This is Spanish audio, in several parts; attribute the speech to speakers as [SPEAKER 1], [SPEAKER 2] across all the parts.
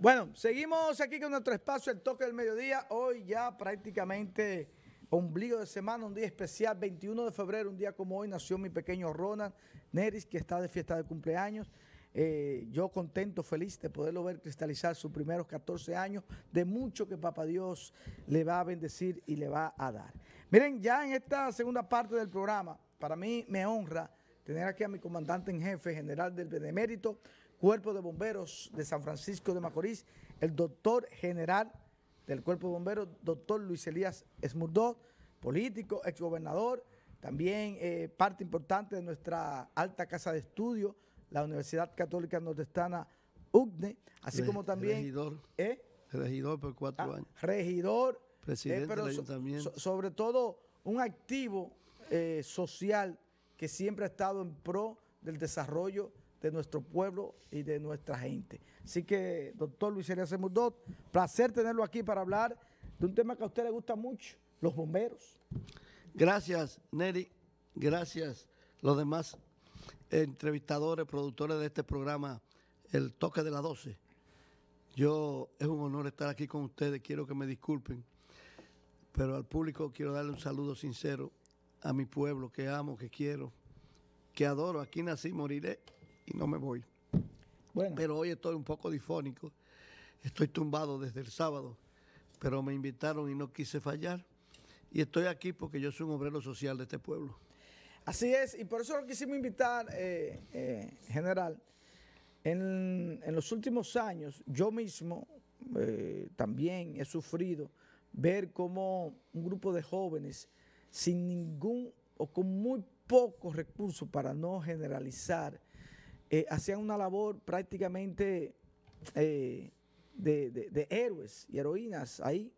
[SPEAKER 1] Bueno, seguimos aquí con nuestro espacio, el toque del mediodía. Hoy ya prácticamente ombligo de semana, un día especial, 21 de febrero, un día como hoy, nació mi pequeño Ronald Neris, que está de fiesta de cumpleaños. Eh, yo contento, feliz de poderlo ver cristalizar sus primeros 14 años, de mucho que Papá Dios le va a bendecir y le va a dar. Miren, ya en esta segunda parte del programa, para mí me honra tener aquí a mi comandante en jefe, general del Benemérito, Cuerpo de Bomberos de San Francisco de Macorís, el doctor general del Cuerpo de Bomberos, doctor Luis Elías Esmurdó, político, exgobernador, también eh, parte importante de nuestra alta casa de estudio, la Universidad Católica Nordestana UCNE, así como también... Regidor, ¿eh? regidor por cuatro ah, años. Regidor. Eh, Presidente pero sobre todo un activo social que siempre ha estado en pro del desarrollo de nuestro pueblo y de nuestra gente. Así que, doctor Luis Elias Murdot, placer tenerlo aquí para hablar de un tema que a usted le gusta mucho, los bomberos. Gracias, Neri. Gracias,
[SPEAKER 2] los demás entrevistadores, productores de este programa, El Toque de la 12. Yo, es un honor estar aquí con ustedes, quiero que me disculpen, pero al público quiero darle un saludo sincero a mi pueblo que amo, que quiero, que adoro, aquí nací, moriré y no me voy. Bueno. Pero hoy estoy un poco difónico. Estoy tumbado desde el sábado, pero me invitaron y no quise fallar. Y estoy aquí porque yo soy un obrero social de este pueblo.
[SPEAKER 1] Así es, y por eso lo quisimos invitar, eh, eh, general. En, los últimos años, yo mismo eh, también he sufrido ver cómo un grupo de jóvenes sin ningún o con muy pocos recursos para no generalizar eh, hacían una labor prácticamente eh, de, héroes y heroínas ahí,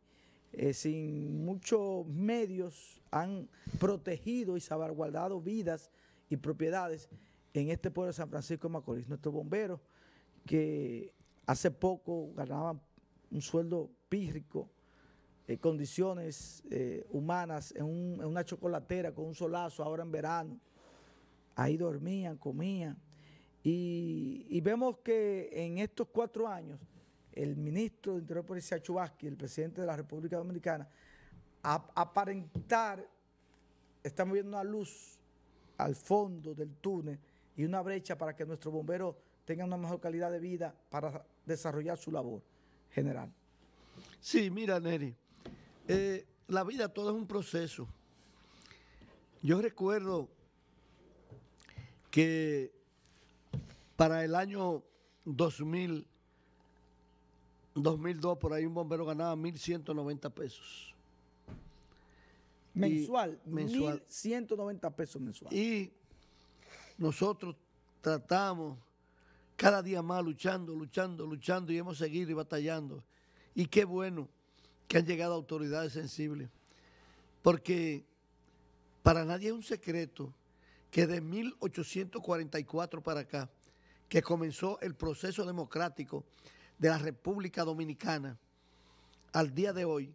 [SPEAKER 1] eh, sin muchos medios, han protegido y salvaguardado vidas y propiedades en este pueblo de San Francisco de Macorís. Nuestros bomberos que hace poco ganaban un sueldo pírrico, condiciones humanas en, una chocolatera con un solazo ahora en verano. Ahí dormían, comían. Y, vemos que en estos cuatro años, el ministro de Interior Policía, Chubasqui, el presidente de la República Dominicana, aparentar, estamos viendo una luz al fondo del túnel y una brecha para que nuestros bomberos tengan una mejor calidad de vida para desarrollar su labor general. Sí, mira, Neri, eh,
[SPEAKER 2] la vida toda es un proceso. Yo recuerdo que para el año 2000, 2002, por ahí un bombero ganaba 1.190 pesos.
[SPEAKER 1] Mensual, mensual. 1.190 pesos mensual. Y
[SPEAKER 2] nosotros tratamos cada día más luchando, luchando, luchando y hemos seguido y batallando. Y qué bueno que han llegado autoridades sensibles, porque para nadie es un secreto que de 1844 para acá, que comenzó el proceso democrático de la República Dominicana al día de hoy,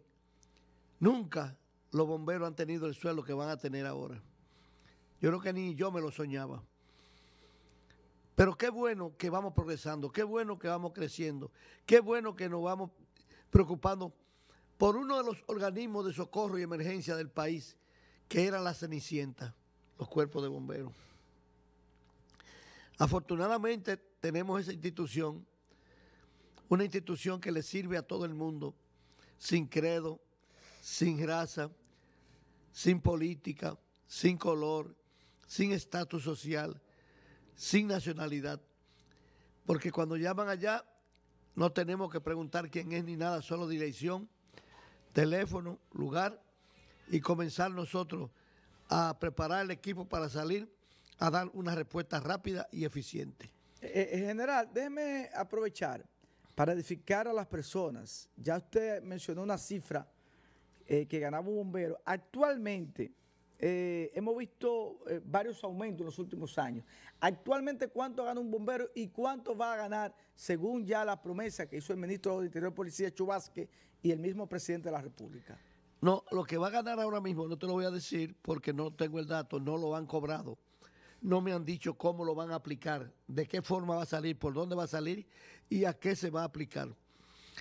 [SPEAKER 2] nunca los bomberos han tenido el suelo que van a tener ahora. Yo creo que ni yo me lo soñaba. Pero qué bueno que vamos progresando, qué bueno que vamos creciendo, qué bueno que nos vamos preocupando por uno de los organismos de socorro y emergencia del país, que era la Cenicienta, los cuerpos de bomberos. Afortunadamente tenemos esa institución, una institución que le sirve a todo el mundo, sin credo, sin raza, sin política, sin color, sin estatus social, sin nacionalidad. Porque cuando llaman allá, no tenemos que preguntar quién es ni nada, solo dirección, teléfono, lugar y comenzar nosotros a preparar el equipo para salir
[SPEAKER 1] a dar una respuesta rápida y eficiente. Eh, eh, eh, general, déjeme aprovechar para edificar a las personas. Ya usted mencionó una cifra que ganaba un bombero. Actualmente hemos visto varios aumentos en los últimos años. Actualmente, ¿cuánto gana un bombero y cuánto va a ganar según ya la promesa que hizo el ministro de Interior Policía Chubasque y el mismo presidente de la República?
[SPEAKER 2] No, lo que va a ganar ahora mismo no te lo voy a decir porque no tengo el dato, no lo han cobrado no me han dicho cómo lo van a aplicar, de qué forma va a salir, por dónde va a salir y a qué se va a aplicar.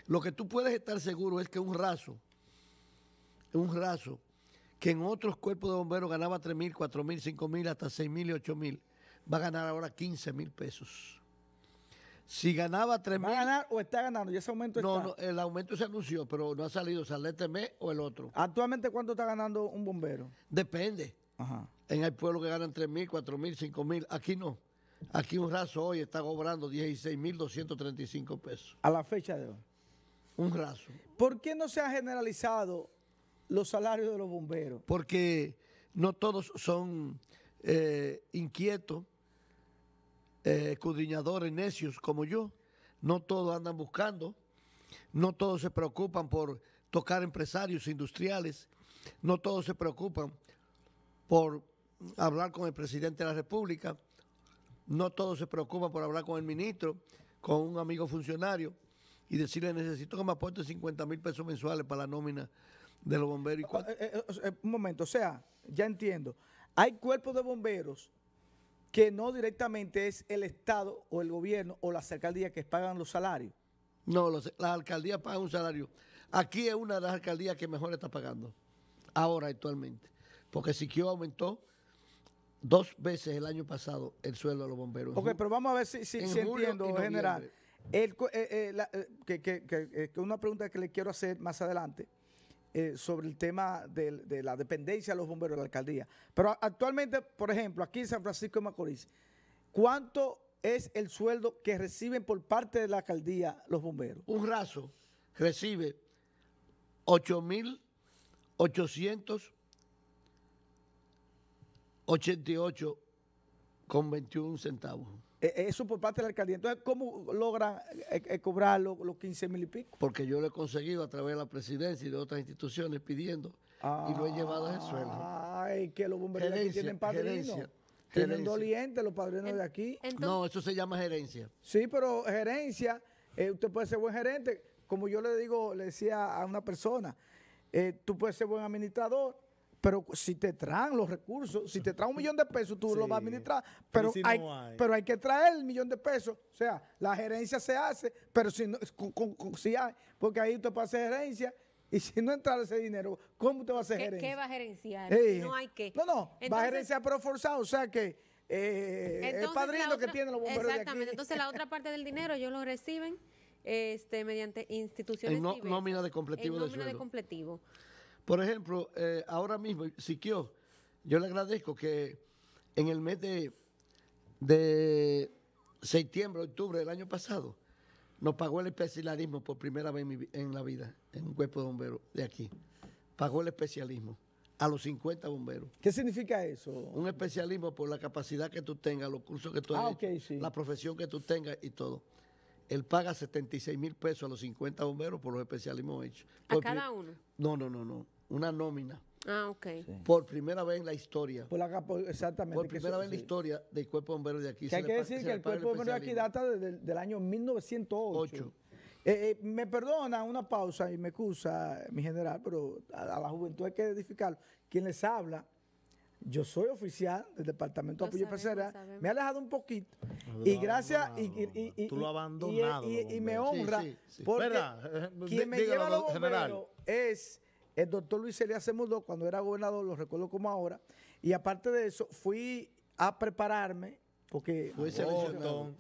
[SPEAKER 2] Lo que tú puedes estar seguro es que un raso, un raso, que en otros cuerpos de bomberos ganaba 3 mil, 4 mil, 5 mil, hasta 6 mil y 8 mil, va a ganar ahora 15 mil pesos. Si ganaba 3 mil... ¿Va a ganar o está ganando? ¿Y ese aumento está? No, el aumento se anunció, pero no ha salido, sale este mes o el otro. ¿Actualmente cuánto está ganando un bombero? Depende. En el pueblo que ganan 3 mil, 4 mil, 5 mil. Aquí no. Aquí un raso hoy está cobrando mil 16.235 pesos.
[SPEAKER 1] A la fecha de hoy. Un raso. ¿Por qué no se han generalizado los salarios de los bomberos? Porque no todos son eh,
[SPEAKER 2] inquietos, eh, escudriñadores, necios como yo. No todos andan buscando. No todos se preocupan por tocar empresarios industriales. No todos se preocupan por hablar con el presidente de la República, no todo se preocupa por hablar con el ministro, con un amigo funcionario y decirle necesito que me aporte 50 mil pesos mensuales para la nómina de los
[SPEAKER 1] bomberos. Eh, eh, eh, un momento, o sea, ya entiendo, hay cuerpos de bomberos que no directamente es el Estado o el gobierno o las alcaldías que pagan los salarios. No, las alcaldías pagan un salario. Aquí es una de las alcaldías que mejor está pagando,
[SPEAKER 2] ahora actualmente porque Siquio aumentó dos veces el año pasado el sueldo de los bomberos.
[SPEAKER 1] Ok, pero vamos a ver si, en entiendo, general. que, una pregunta que le quiero hacer más adelante eh, sobre el tema de, de, la dependencia de los bomberos de la alcaldía. Pero actualmente, por ejemplo, aquí en San Francisco de Macorís, ¿cuánto es el sueldo que reciben por parte de la alcaldía los bomberos? Un raso recibe
[SPEAKER 2] 8.800 88
[SPEAKER 1] con 21 centavos. E, e, eso por parte del la alcaldía. Entonces, ¿cómo logra eh, eh, cobrar los, 15 mil y pico?
[SPEAKER 2] Porque yo lo he conseguido a través de la presidencia y de otras instituciones pidiendo
[SPEAKER 1] y lo he llevado a suelo. Ay, que los bomberos aquí tienen padrinos. Tienen dolientes los padrinos de aquí. no,
[SPEAKER 2] eso se llama gerencia.
[SPEAKER 1] Sí, pero gerencia, eh, usted puede ser buen gerente. Como yo le digo, le decía a una persona, tú puedes ser buen administrador, pero si te traen los recursos, si te traen un millón de pesos, tú lo vas a administrar. Pero, hay, que traer el millón de pesos. O sea, la gerencia se hace, pero si, no, si hay, porque ahí usted a hacer gerencia. Y si no entra ese dinero, ¿cómo te va a hacer ¿Qué, gerencia? ¿Qué va a gerenciar? no hay que. No, no, va a gerenciar pero forzado. O sea que eh, el padrino que tiene los bomberos Exactamente. Entonces la otra parte del dinero ellos lo reciben
[SPEAKER 2] este, mediante instituciones. En nómina de completivo. nómina de, de por ejemplo, eh, ahora mismo, Siquio, yo le agradezco que en el mes de, de septiembre, octubre del año pasado, nos pagó el especialismo por primera vez en, la vida, en un cuerpo de bomberos de aquí. Pagó el especialismo a los 50 bomberos. ¿Qué significa eso? Un especialismo por la capacidad que tú tengas, los cursos que tú ah, la profesión que tú tengas y todo. Él paga 76 mil pesos a los 50 bomberos por los especialismos hechos. ¿A cada uno? No, no, no, no una nómina. Ah, ok. Por primera vez en la historia. Por la, exactamente. Por primera vez en la historia del Cuerpo de Bomberos de aquí. Que hay que decir que el Cuerpo de Bomberos de aquí
[SPEAKER 1] data desde, del año 1908. Eh, eh, me perdona una pausa y me excusa, mi general, pero a, la juventud hay que edificarlo. Quien les habla, yo soy oficial del Departamento de Apoyo Empresarial, me ha alejado un poquito. y gracias. Y, y, y, Tú lo abandonado. Y, y me honra. Sí, porque eh, quien me lleva a los bomberos es el doctor Luis Elías se cuando era gobernador, lo recuerdo como ahora. Y aparte de eso, fui a prepararme porque fui seleccionado.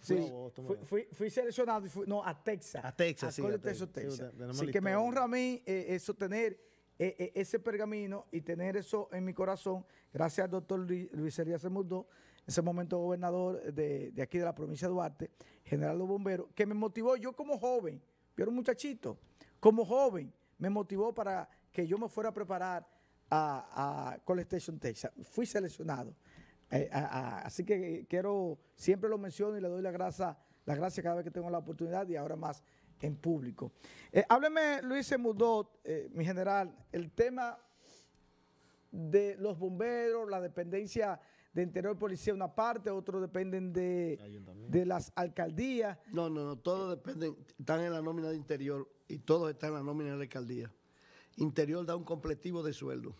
[SPEAKER 1] fui, seleccionado no, a Texas. A Texas, sí. A Texas. que me honra a mí eh, eso tener eh, eh, ese pergamino y tener eso en mi corazón, gracias al doctor Luis Elías Semudó, en ese momento gobernador de, aquí de la provincia de Duarte, general de bomberos, que me motivó yo como joven, yo era un muchachito, como joven, me motivó para que yo me fuera a preparar a, a Station, Texas. Fui seleccionado. Eh, así que quiero, siempre lo menciono y le doy la gracias cada vez que tengo la oportunidad y ahora más en público. Eh, hábleme, Luis Mudot, eh, mi general, el tema de los bomberos, la dependencia de interior policía una parte, otros dependen de, de las alcaldías. No, no, no, todos dependen,
[SPEAKER 2] están en la nómina de interior y todos están en la nómina de alcaldía. Interior da un completivo de sueldo.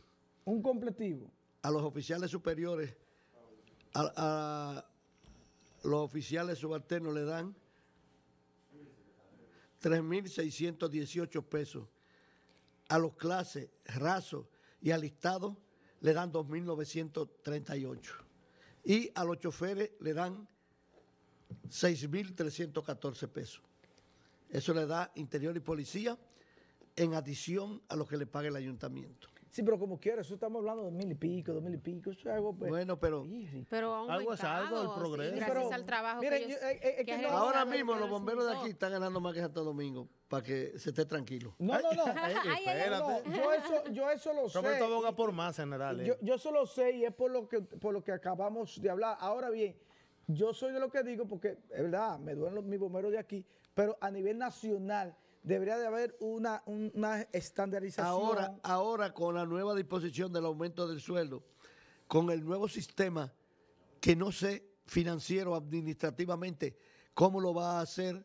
[SPEAKER 2] ¿Un completivo? A los oficiales superiores, a, los oficiales subalternos le dan 3.618 pesos. A los clases, rasos y alistados le dan 2.938. Y a los choferes le dan 6.314 pesos. Eso le da Interior y Policía en adición a lo que le paga el ayuntamiento.
[SPEAKER 1] Sí, pero como quiera, eso estamos hablando de mil y pico, dos mil y pico, eso es algo pues, Bueno, pero, algo es algo del progreso. gracias al trabajo que, eh, eh, ahora mismo los bomberos de aquí están ganando más
[SPEAKER 2] que Santo Domingo para que se esté tranquilo. No, no, no. espérate. yo, eso,
[SPEAKER 1] yo eso lo sé. por más
[SPEAKER 2] general. Yo, eh.
[SPEAKER 1] yo eso lo sé y es por lo que por lo que acabamos de hablar. Ahora bien, yo soy de lo que digo porque es verdad, me duelen los, mis bomberos de aquí, pero a nivel nacional debería de haber una, una estandarización. Ahora, ahora, con
[SPEAKER 2] la nueva disposición del aumento del sueldo, con el nuevo sistema, que no sé financiero administrativamente cómo lo va a hacer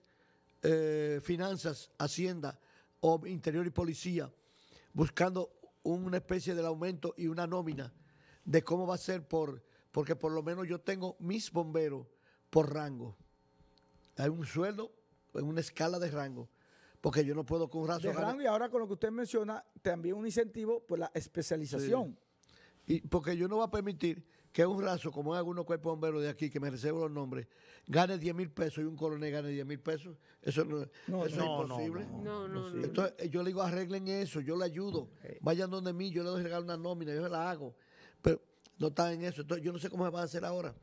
[SPEAKER 2] eh, Finanzas, Hacienda o Interior y Policía, buscando una especie del aumento y una nómina de cómo va a ser por, porque por lo menos yo tengo mis bomberos por rango. Hay un sueldo en una escala de rango porque yo no puedo con razón.
[SPEAKER 1] y ahora con lo que usted menciona, también un incentivo por la especialización. Y porque yo no voy a permitir que un raso, como en algunos cuerpos bomberos
[SPEAKER 2] de aquí, que me recibo los nombres, gane 10 mil pesos y un coronel gane 10 mil pesos. Eso no, es imposible. No, no, no, Entonces eh, yo le digo, arreglen eso, yo le ayudo. Eh. Vayan donde mí, yo le doy regalar una nómina, yo se la hago. Pero no está en eso. Entonces yo no sé cómo se va a hacer ahora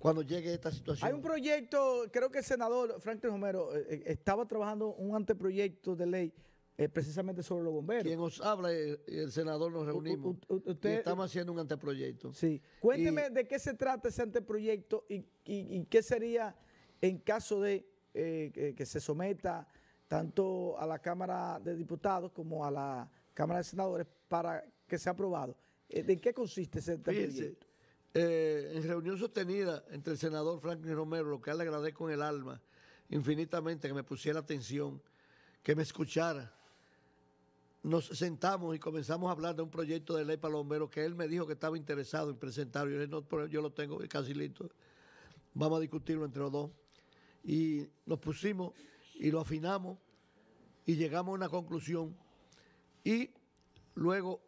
[SPEAKER 2] cuando llegue esta situación. Hay un
[SPEAKER 1] proyecto, creo que el senador Franklin Romero eh, eh, estaba trabajando un anteproyecto de ley eh, precisamente sobre los bomberos. Quien os habla, el, senador, nos reunimos. y estamos haciendo un anteproyecto. Sí. Cuénteme de qué se trata ese anteproyecto y, qué sería en caso de que, se someta tanto a la Cámara de Diputados como a la Cámara de Senadores para que sea aprobado. ¿De qué consiste ese anteproyecto? Eh,
[SPEAKER 2] en reunión sostenida entre el senador Franklin Romero, lo que le agradezco con el alma infinitamente, que me pusiera atención, que me escuchara, nos sentamos y comenzamos a hablar de un proyecto de ley para los bomberos que él me dijo que estaba interesado en presentar. Yo, yo lo tengo casi listo. Vamos a discutirlo entre los dos. Y nos pusimos y lo afinamos y llegamos a una conclusión. Y luego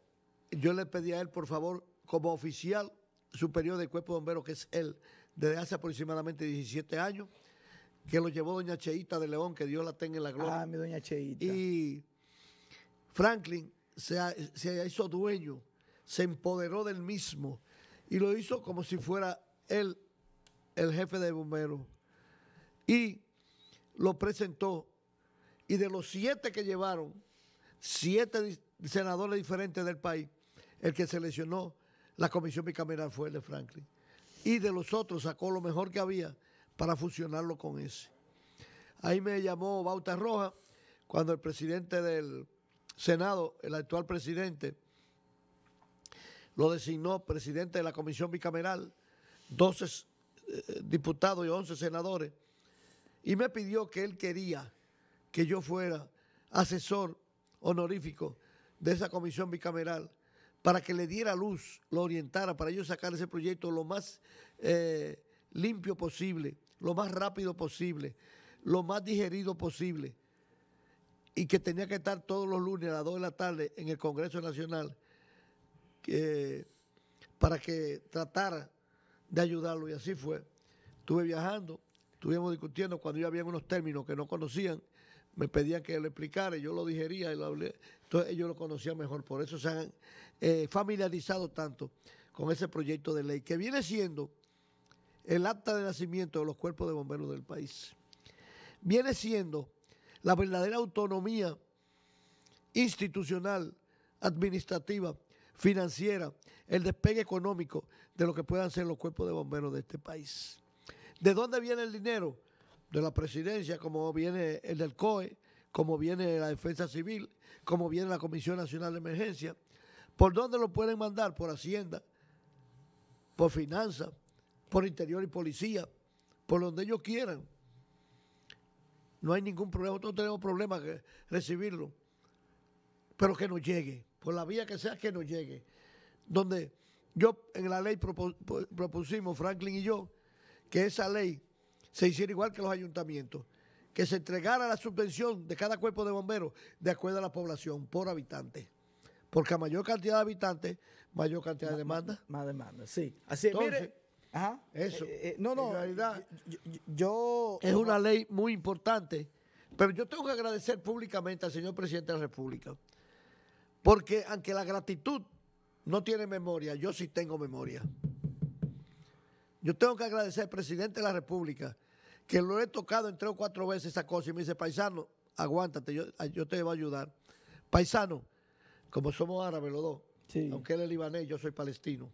[SPEAKER 2] yo le pedí a él, por favor, como oficial superior del cuerpo de bomberos, que es él, desde hace aproximadamente 17 años, que lo llevó doña Cheita de León, que Dios la tenga en la gloria. Ah, mi doña Cheita. Y Franklin se, se hizo dueño, se empoderó del mismo y lo hizo como si fuera él el jefe de bomberos. Y lo presentó. Y de los siete que llevaron, siete senadores diferentes del país, el que se lesionó la comisión bicameral fue el de Franklin. Y de los otros sacó lo mejor que había para fusionarlo con ese. Ahí me llamó Bauta Roja cuando el presidente del Senado, el actual presidente, lo designó presidente de la comisión bicameral, 12 eh, diputados y 11 senadores, y me pidió que él quería que yo fuera asesor honorífico de esa comisión bicameral para que le diera luz, lo orientara, para ellos sacar ese proyecto lo más eh, limpio posible, lo más rápido posible, lo más digerido posible, y que tenía que estar todos los lunes a las 2 de la tarde en el Congreso Nacional para que tratara de ayudarlo, y así fue. Estuve viajando, estuvimos discutiendo cuando ya había unos términos que no conocían, me pedían que le explicara, yo lo digería y lo hablé. Entonces ellos lo conocían mejor, por eso se han eh, familiarizado tanto con ese proyecto de ley, que viene siendo el acta de nacimiento de los cuerpos de bomberos del país. Viene siendo la verdadera autonomía institucional, administrativa, financiera, el despegue económico de lo que puedan ser los cuerpos de bomberos de este país. ¿De dónde viene el dinero? de la presidencia, como viene el del COE, como viene la defensa civil, como viene la Comisión Nacional de Emergencia. ¿Por dónde lo pueden mandar? Por Hacienda, por Finanzas, por Interior y Policía, por donde ellos quieran. No hay ningún problema, Nosotros tenemos problemas que recibirlo, pero que nos llegue, por la vía que sea que nos llegue. Donde yo en la ley propusimos, Franklin y yo, que esa ley se hiciera igual que los ayuntamientos, que se entregara la subvención de cada cuerpo de bomberos de acuerdo a la población por habitante. Porque a mayor cantidad de habitantes, mayor cantidad de demanda. Más, demanda, sí. Así Ajá. Eso. Eh, eh, no, no. En realidad, yo Es una ley muy importante. Pero yo tengo que agradecer públicamente al señor presidente de la República. Porque aunque la gratitud no tiene memoria, yo sí tengo memoria. Yo tengo que agradecer al presidente de la República que lo he tocado en o cuatro veces esa cosa y me dice, paisano, aguántate, yo, te voy a ayudar. Paisano, como somos árabes los dos, aunque él es libanés, yo soy palestino,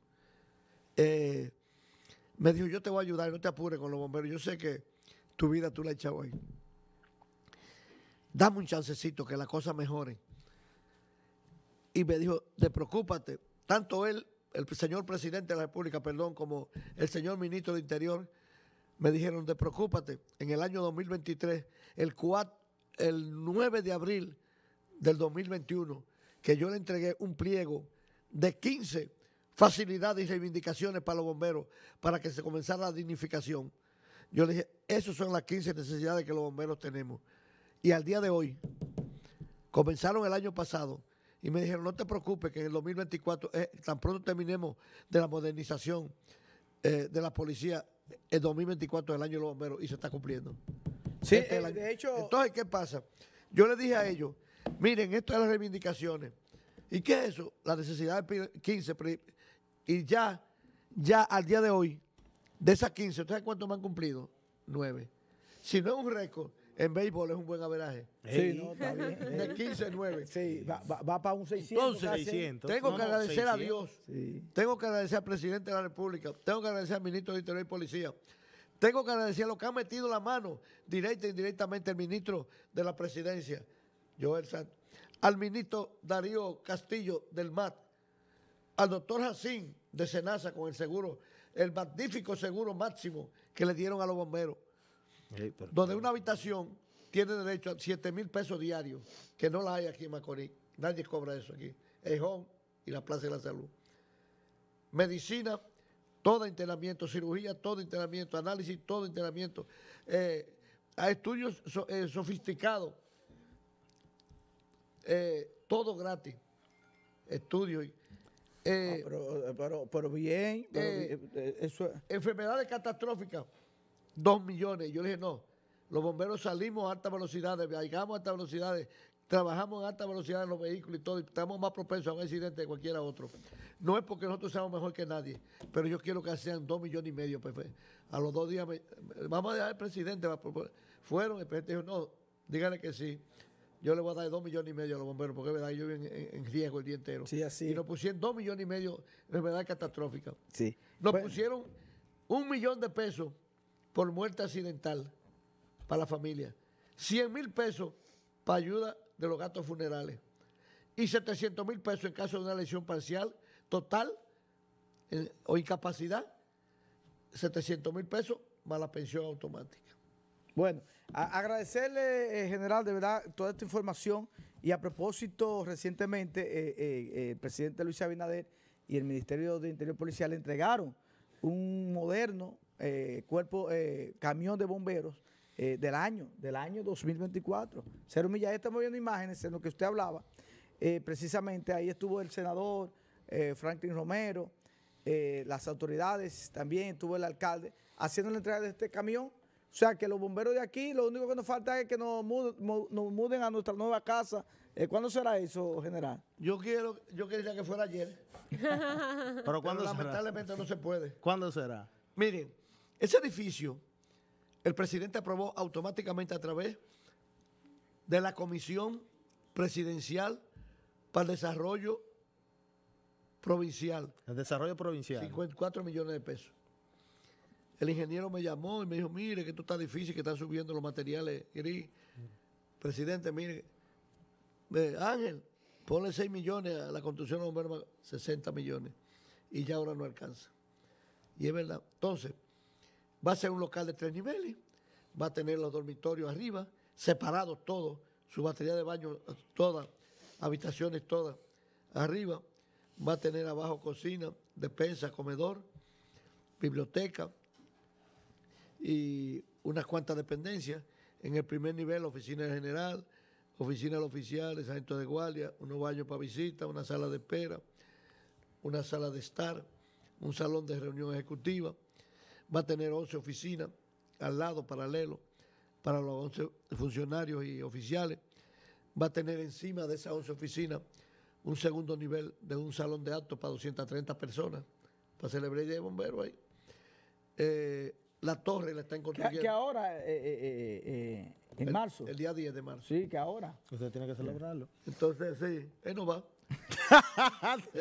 [SPEAKER 2] eh, me dijo, yo te voy a ayudar, no te apures con los bomberos, yo sé que tu vida tú la has echado ahí. Dame un chancecito que las cosa mejore Y me dijo, despreocúpate, tanto él el señor presidente de la República, perdón, como el señor ministro de Interior, me dijeron, de preocúpate, en el año 2023, el, el 9 de abril del 2021, que yo le entregué un pliego de 15 facilidades y reivindicaciones para los bomberos, para que se comenzara la dignificación. Yo le dije, esas son las 15 necesidades que los bomberos tenemos. Y al día de hoy, comenzaron el año pasado y me dijeron, no te preocupes, que en el 2024, eh, tan pronto terminemos de la modernización eh, de la policía, el 2024 es el año de los bomberos y se está cumpliendo. Sí, eh, hecho... Entonces, ¿qué pasa? Yo le dije a ellos, miren, esto es las reivindicaciones. ¿Y qué es eso? La necesidad de 15. Y ya, ya al día de hoy, de esas 15, ¿ustedes cuánto me han cumplido? Nueve. Si no es un récord, en béisbol es un buen averaje.
[SPEAKER 1] Sí, no, está bien. De 15 9. Sí, va,
[SPEAKER 2] para un 600. Entonces, Tengo que agradecer a Dios. Tengo que agradecer al presidente de la República. Tengo que agradecer al ministro de Interior y Policía. Tengo que agradecer a los que han metido la mano directa e indirectamente el ministro de la presidencia, Joel Santos. Al ministro Darío Castillo del MAT. Al doctor Jacín de Senasa con el seguro, el magnífico seguro máximo que le dieron a los bomberos donde una habitación tiene derecho a 7 mil pesos diarios, que no la hay aquí en Macorís. Nadie cobra eso aquí. Ejón y la Plaza de la Salud. Medicina, todo entrenamiento, cirugía, todo entrenamiento, análisis, todo entrenamiento. Eh, a estudios eh, sofisticados, eh, todo gratis. Estudios. Ah, pero, bien, Enfermedades catastróficas, dos millones. Yo le dije, no, los bomberos salimos a altas velocidades, llegamos a altas velocidades, trabajamos en alta velocidad en los vehículos y todo, y estamos más propensos a un accidente que cualquiera otro. No es porque nosotros seamos mejor que nadie, pero yo quiero que sean dos millones y medio. Pues, pues a los dos días, vamos a dejar al presidente. Pues, pues, fueron, el presidente dijo, no, dígale que sí. Yo le voy a dar dos millones y medio a los bomberos, porque es verdad, yo vivo en, riesgo el día entero. Sí, así. Y nos pusieron dos millones y medio, verdad catastrófica. Sí. Nos pusieron un millón de pesos por muerte accidental para la familia, 100 mil pesos para ayuda de los gastos funerales y 700 mil pesos en caso de una lesión parcial, total o incapacidad, 700 mil
[SPEAKER 1] pesos más la pensión automática. Bueno, agradecerle, eh, general, de verdad, toda esta información. Y a propósito, recientemente, eh, eh, el presidente Luis Abinader y el Ministerio de Interior Policial entregaron un moderno eh, cuerpo, eh, camión de bomberos eh, del año, del año 2024. Cero Milla, ahí estamos viendo imágenes en lo que usted hablaba. precisamente ahí estuvo el senador Franklin Romero, las autoridades también, estuvo el alcalde, haciendo la entrega de este camión. O sea que los bomberos de aquí, lo único que nos falta es que nos muden, a nuestra nueva casa. ¿Cuándo será eso, general? Yo quiero, yo quería que fuera ayer.
[SPEAKER 2] Pero, cuando lamentablemente no se
[SPEAKER 1] puede. ¿Cuándo será? Miren. Ese
[SPEAKER 2] edificio, el presidente aprobó automáticamente a través de la Comisión Presidencial para el Desarrollo Provincial. El Desarrollo Provincial. 54 millones de pesos. El ingeniero me llamó y me dijo, mire que esto está difícil, que están subiendo los materiales gris. Presidente, mire, Ángel, ponle 6 millones a la construcción de 60 millones. Y ya ahora no alcanza. Y es verdad. Entonces, Va a ser un local de tres niveles, va a tener los dormitorios arriba, separados todos, su batería de baño todas, habitaciones todas arriba, va a tener abajo cocina, despensa, comedor, biblioteca y unas cuantas dependencias. En el primer nivel, oficina general, oficina del oficial, el de guardia, unos baños para visita, una sala de espera, una sala de estar, un salón de reunión ejecutiva va a tener 11 oficinas al lado, paralelo, para los 11 funcionarios y oficiales. Va a tener encima de esas 11 oficinas un segundo nivel de un salón de actos para 230 personas, para celebrar el de bombero ahí. Eh, la torre la está construyendo. Que, que ahora, eh, eh, en marzo. El día 10 de marzo. Sí, que ahora.
[SPEAKER 1] Usted tiene que celebrarlo.
[SPEAKER 2] Entonces, sí, él no va.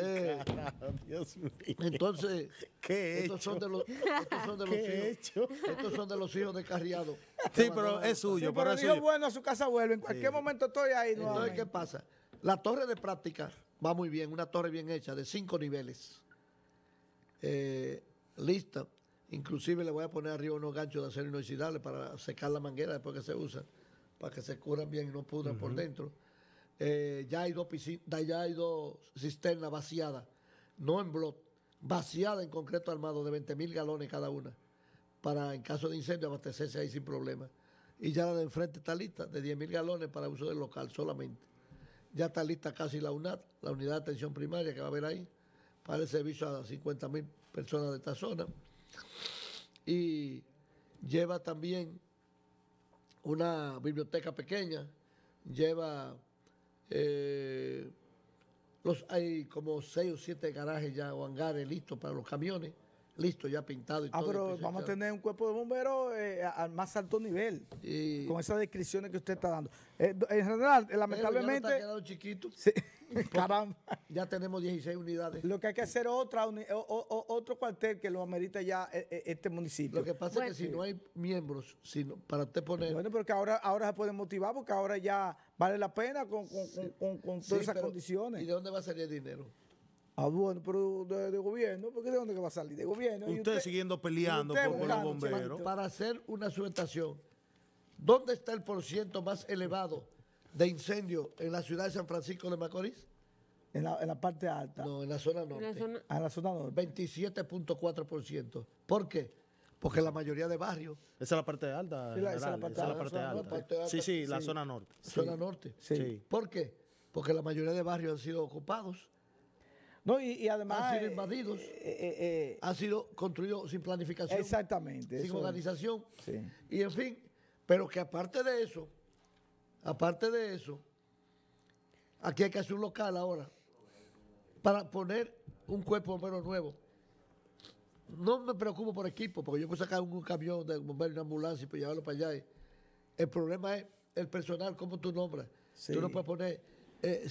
[SPEAKER 2] Entonces, ¿Qué estos, Son de los, hijos. de Carriado. Sí, pero es suyo. pero,
[SPEAKER 1] bueno, a su casa vuelve. En
[SPEAKER 2] cualquier momento estoy ahí. No Entonces, ¿qué pasa? La torre de práctica va muy bien, una torre bien hecha, de cinco niveles. Eh, lista. Inclusive le voy a poner arriba unos ganchos de acero inoxidable para secar la manguera después que se usa para que se curan bien y no pudran por dentro eh, ya, hay dos ya hay dos cisternas vaciadas, no en blot, vaciadas en concreto armado de 20 mil galones cada una, para en caso de incendio abastecerse ahí sin problema. Y ya la de enfrente está lista, de 10 mil galones para uso del local solamente. Ya está lista casi la UNAT, la unidad de atención primaria que va a haber ahí, para el servicio a 50 mil personas de esta zona. Y lleva también una biblioteca pequeña, lleva eh, hay como seis o siete garajes ya o hangares listos para los camiones listo, ya pintado ah, pero pues, vamos a tener
[SPEAKER 1] un cuerpo de bomberos eh, al más alto nivel, con esas descripciones que usted está dando. Eh, en general, lamentablemente... Eh, pero ya chiquito. Sí. Caramba. Ya tenemos 16 unidades. Lo que hay que hacer es otra, otro cuartel que lo amerita ya este municipio. Lo que pasa es que si no hay miembros sino para usted poner... Bueno, que ahora, ahora se puede motivar porque ahora ya vale la pena con, con, con, todas esas condiciones. ¿Y de dónde va a salir el dinero? Ah, bueno, pero de, gobierno, porque ¿de dónde va a salir? De gobierno. Usted, siguiendo peleando con los bomberos.
[SPEAKER 2] Para hacer una subestación, ¿dónde está el porciento más elevado de incendio en la ciudad de San Francisco de Macorís? En la, parte alta. No, en la zona norte. En la zona, ah, norte. 27.4%. ¿Por qué? Porque la mayoría de barrios. Esa es la parte alta. Sí, esa es la parte, alta, Sí, sí, la zona norte. Zona norte. Sí. ¿Por qué? Porque la mayoría de barrios han sido ocupados no, y, además. Han sido eh, invadidos. Eh, eh, sido construidos sin planificación. Exactamente. Sin organización. Y en fin, pero que aparte de eso, aparte de eso, aquí hay que hacer un local ahora para poner un cuerpo bomberos nuevo. No me preocupo por equipo, porque yo puedo sacar un, camión de bomberos, una ambulancia y pues llevarlo para allá. El problema es el personal, cómo tú nombras.
[SPEAKER 1] Tú no puedes poner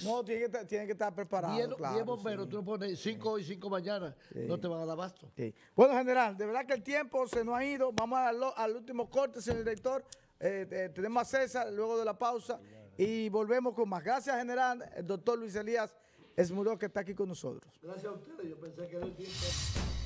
[SPEAKER 1] no, tiene que, estar, tiene que estar preparado. Pero claro,
[SPEAKER 2] bomberos, tú pones 5 hoy, 5 mañana, no te van a dar abasto.
[SPEAKER 1] Bueno, general, de verdad que el tiempo se nos ha ido. Vamos al último corte, señor director. Eh, eh, tenemos a César luego de la pausa y volvemos con más. Gracias, general, el doctor Luis Elías Esmuró, que está aquí con nosotros.
[SPEAKER 2] Gracias a ustedes, yo pensé que era el tiempo.